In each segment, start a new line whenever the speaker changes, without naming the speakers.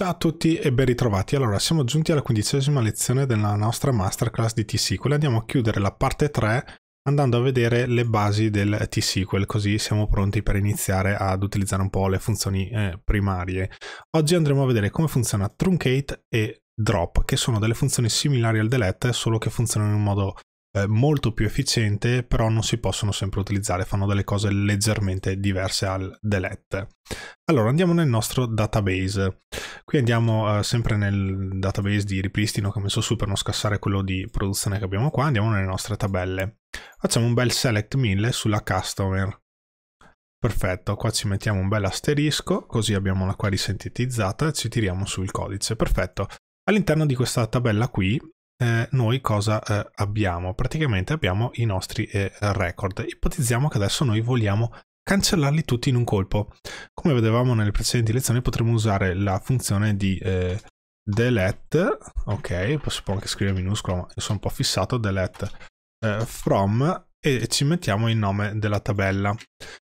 Ciao a tutti e ben ritrovati. Allora, siamo giunti alla quindicesima lezione della nostra masterclass di T-SQL. Andiamo a chiudere la parte 3 andando a vedere le basi del T-SQL, così siamo pronti per iniziare ad utilizzare un po' le funzioni eh, primarie. Oggi andremo a vedere come funziona truncate e drop, che sono delle funzioni similari al delete, solo che funzionano in un modo eh, molto più efficiente, però non si possono sempre utilizzare, fanno delle cose leggermente diverse al delete. Allora, andiamo nel nostro database. Qui andiamo eh, sempre nel database di ripristino che ho messo su per non scassare quello di produzione che abbiamo qua, andiamo nelle nostre tabelle. Facciamo un bel select 1000 sulla customer. Perfetto, qua ci mettiamo un bel asterisco, così abbiamo la query sintetizzata e ci tiriamo sul codice. Perfetto. All'interno di questa tabella qui eh, noi cosa eh, abbiamo? Praticamente abbiamo i nostri eh, record. Ipotizziamo che adesso noi vogliamo cancellarli tutti in un colpo. Come vedevamo nelle precedenti lezioni potremmo usare la funzione di eh, delete, ok, posso anche scrivere minuscolo ma sono un po' fissato, delete eh, from e ci mettiamo il nome della tabella.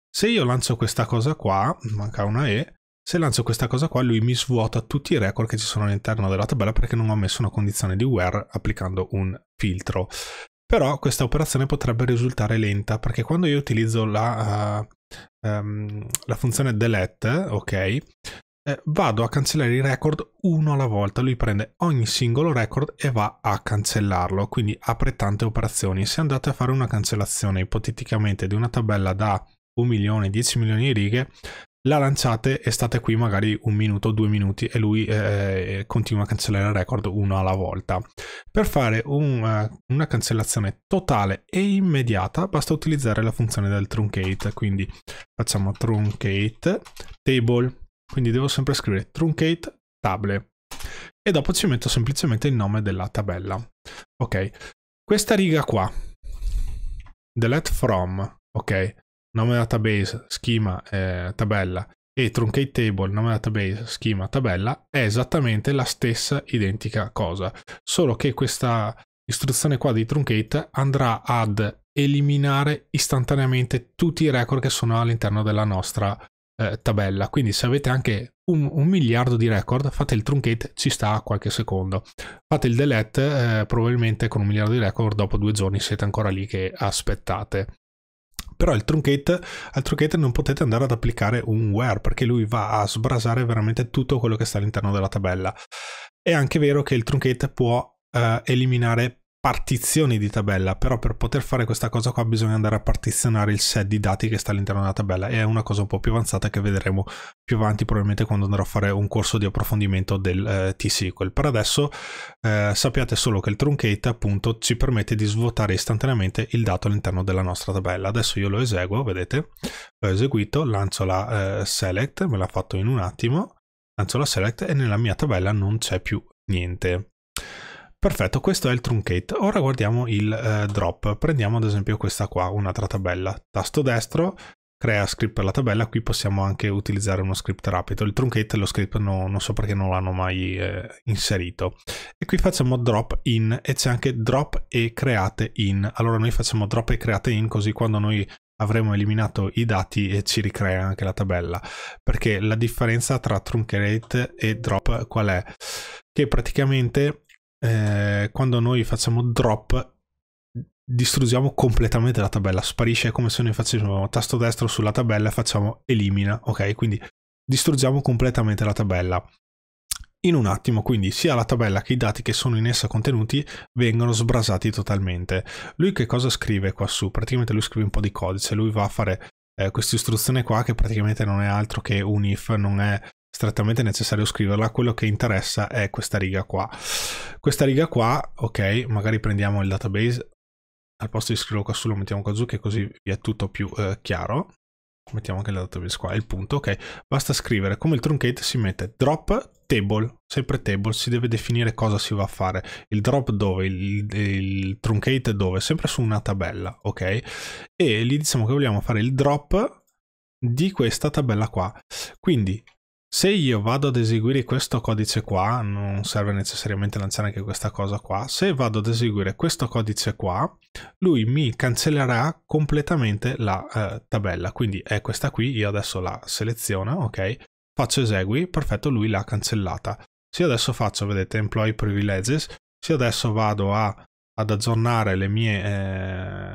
Se io lancio questa cosa qua, manca una E, se lancio questa cosa qua lui mi svuota tutti i record che ci sono all'interno della tabella perché non ho messo una condizione di where applicando un filtro. Però questa operazione potrebbe risultare lenta perché quando io utilizzo la, uh, um, la funzione delete, ok, eh, vado a cancellare i record uno alla volta. Lui prende ogni singolo record e va a cancellarlo, quindi apre tante operazioni. Se andate a fare una cancellazione ipoteticamente di una tabella da 1 milione, 10 milioni di righe, la lanciate e state qui magari un minuto, due minuti e lui eh, eh continua a cancellare il record uno alla volta. Per fare un, eh, una cancellazione totale e immediata basta utilizzare la funzione del truncate, quindi facciamo truncate table, quindi devo sempre scrivere truncate table e dopo ci metto semplicemente il nome della tabella. Ok, questa riga qua, delete from, ok, nome database, schema, eh, tabella e truncate table, nome database, schema, tabella è esattamente la stessa identica cosa, solo che questa istruzione qua di truncate andrà ad eliminare istantaneamente tutti i record che sono all'interno della nostra eh, tabella. Quindi se avete anche un, un, miliardo di record, fate il truncate, ci sta a qualche secondo. Fate il delete, eh, probabilmente con un miliardo di record dopo due giorni siete ancora lì che aspettate però al truncate, al truncate non potete andare ad applicare un where perché lui va a sbrasare veramente tutto quello che sta all'interno della tabella. È anche vero che il truncate può eh, eliminare partizioni di tabella, però per poter fare questa cosa qua bisogna andare a partizionare il set di dati che sta all'interno della tabella e è una cosa un po' più avanzata che vedremo più avanti probabilmente quando andrò a fare un corso di approfondimento del eh, T-SQL. Per adesso eh, sappiate solo che il truncate appunto ci permette di svuotare istantaneamente il dato all'interno della nostra tabella. Adesso io lo eseguo, vedete, l'ho eseguito, lancio la eh, select, me l'ha fatto in un attimo, lancio la select e nella mia tabella non c'è più niente. Perfetto, questo è il truncate. Ora guardiamo il eh, drop. Prendiamo ad esempio questa qua, un'altra tabella. Tasto destro, crea script per la tabella. Qui possiamo anche utilizzare uno script rapido. Il truncate lo script no, non so perché non l'hanno mai eh, inserito. E qui facciamo drop in e c'è anche drop e create in. Allora noi facciamo drop e create in così quando noi avremo eliminato i dati e ci ricrea anche la tabella. Perché la differenza tra truncate e drop qual è? Che praticamente eh, quando noi facciamo drop distruggiamo completamente la tabella, sparisce come se noi facessimo tasto destro sulla tabella e facciamo elimina, ok? Quindi distruggiamo completamente la tabella. In un attimo, quindi sia la tabella che i dati che sono in essa contenuti vengono sbrasati totalmente. Lui che cosa scrive qua su? Praticamente lui scrive un po' di codice, lui va a fare eh, questa istruzione qua che praticamente non è altro che un if, non è strettamente necessario scriverla, quello che interessa è questa riga qua. Questa riga qua, ok, magari prendiamo il database, al posto di scriverlo qua su lo mettiamo qua giù che così è tutto più eh, chiaro. Mettiamo anche il database qua, il punto, ok. Basta scrivere, come il truncate si mette drop table, sempre table, si deve definire cosa si va a fare, il drop dove, il, il truncate dove, sempre su una tabella, ok? E gli diciamo che vogliamo fare il drop di questa tabella qua. Quindi se io vado ad eseguire questo codice qua, non serve necessariamente lanciare anche questa cosa qua, se vado ad eseguire questo codice qua, lui mi cancellerà completamente la eh, tabella, quindi è questa qui, io adesso la seleziono, ok, faccio esegui, perfetto, lui l'ha cancellata. Se io adesso faccio, vedete, employee privileges, se adesso vado a, ad aggiornare mie,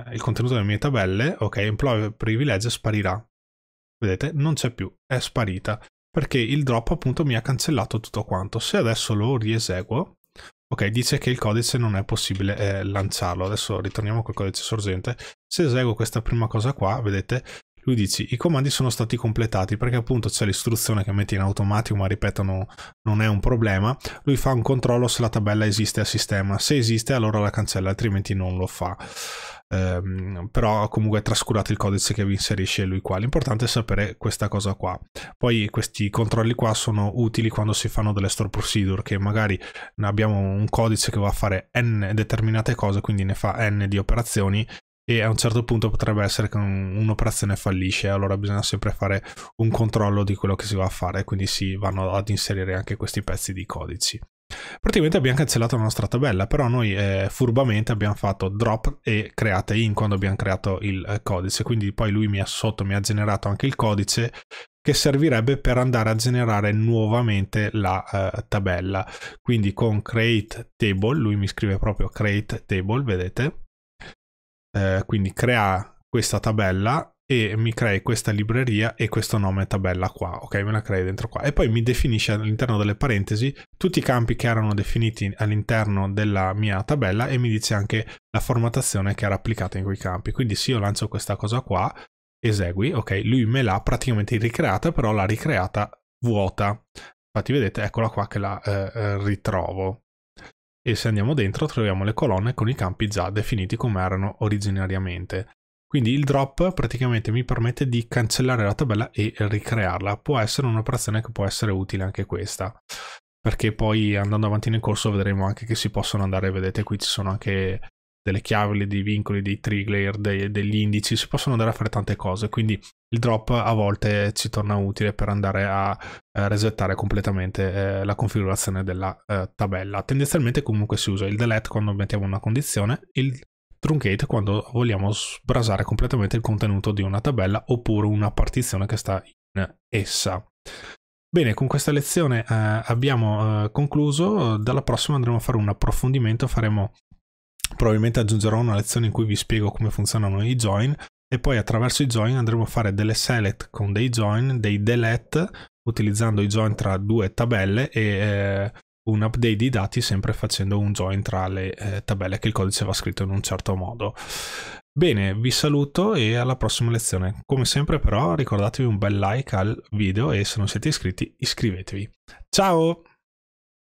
eh, il contenuto delle mie tabelle, ok, employee privileges sparirà. Vedete, non c'è più, è sparita perché il drop appunto mi ha cancellato tutto quanto. Se adesso lo rieseguo, ok, dice che il codice non è possibile eh, lanciarlo. Adesso ritorniamo col codice sorgente. Se eseguo questa prima cosa qua, vedete, lui dice i comandi sono stati completati perché appunto c'è l'istruzione che metti in automatico ma ripeto no, non è un problema, lui fa un controllo se la tabella esiste a sistema, se esiste allora la cancella altrimenti non lo fa. Um, però comunque trascurate il codice che vi inserisce lui qua. L'importante è sapere questa cosa qua. Poi questi controlli qua sono utili quando si fanno delle store procedure, che magari abbiamo un codice che va a fare n determinate cose, quindi ne fa n di operazioni e a un certo punto potrebbe essere che un'operazione fallisce, allora bisogna sempre fare un controllo di quello che si va a fare, quindi si vanno ad inserire anche questi pezzi di codici. Praticamente abbiamo cancellato la nostra tabella, però noi eh, furbamente abbiamo fatto drop e create in quando abbiamo creato il eh, codice, quindi poi lui mi ha sotto mi ha generato anche il codice che servirebbe per andare a generare nuovamente la eh, tabella. Quindi con create table, lui mi scrive proprio create table, vedete? Eh, quindi crea questa tabella e mi crei questa libreria e questo nome tabella qua, ok? Me la crei dentro qua e poi mi definisce all'interno delle parentesi tutti i campi che erano definiti all'interno della mia tabella e mi dice anche la formattazione che era applicata in quei campi. Quindi se io lancio questa cosa qua, esegui, ok? Lui me l'ha praticamente ricreata, però l'ha ricreata vuota. Infatti vedete, eccola qua che la eh, eh ritrovo e se andiamo dentro troviamo le colonne con i campi già definiti come erano originariamente. Quindi il drop praticamente mi permette di cancellare la tabella e ricrearla. Può essere un'operazione che può essere utile anche questa perché poi andando avanti nel corso vedremo anche che si possono andare, vedete qui ci sono anche delle chiavi, dei vincoli, dei trigger, dei, degli indici, si possono andare a fare tante cose, quindi il drop a volte ci torna utile per andare a eh, resettare completamente eh, la configurazione della eh, tabella. Tendenzialmente comunque si usa il delete quando mettiamo una condizione, il truncate quando vogliamo sbrasare completamente il contenuto di una tabella oppure una partizione che sta in essa. Bene, con questa lezione eh, abbiamo eh, concluso, dalla prossima andremo a fare un approfondimento, faremo probabilmente aggiungerò una lezione in cui vi spiego come funzionano i join e poi attraverso i join andremo a fare delle select con dei join, dei delete utilizzando i join tra due tabelle e eh, un update di dati sempre facendo un join tra le eh, tabelle che il codice va scritto in un certo modo. Bene, vi saluto e alla prossima lezione. Come sempre però ricordatevi un bel like al video e se non siete iscritti iscrivetevi. Ciao!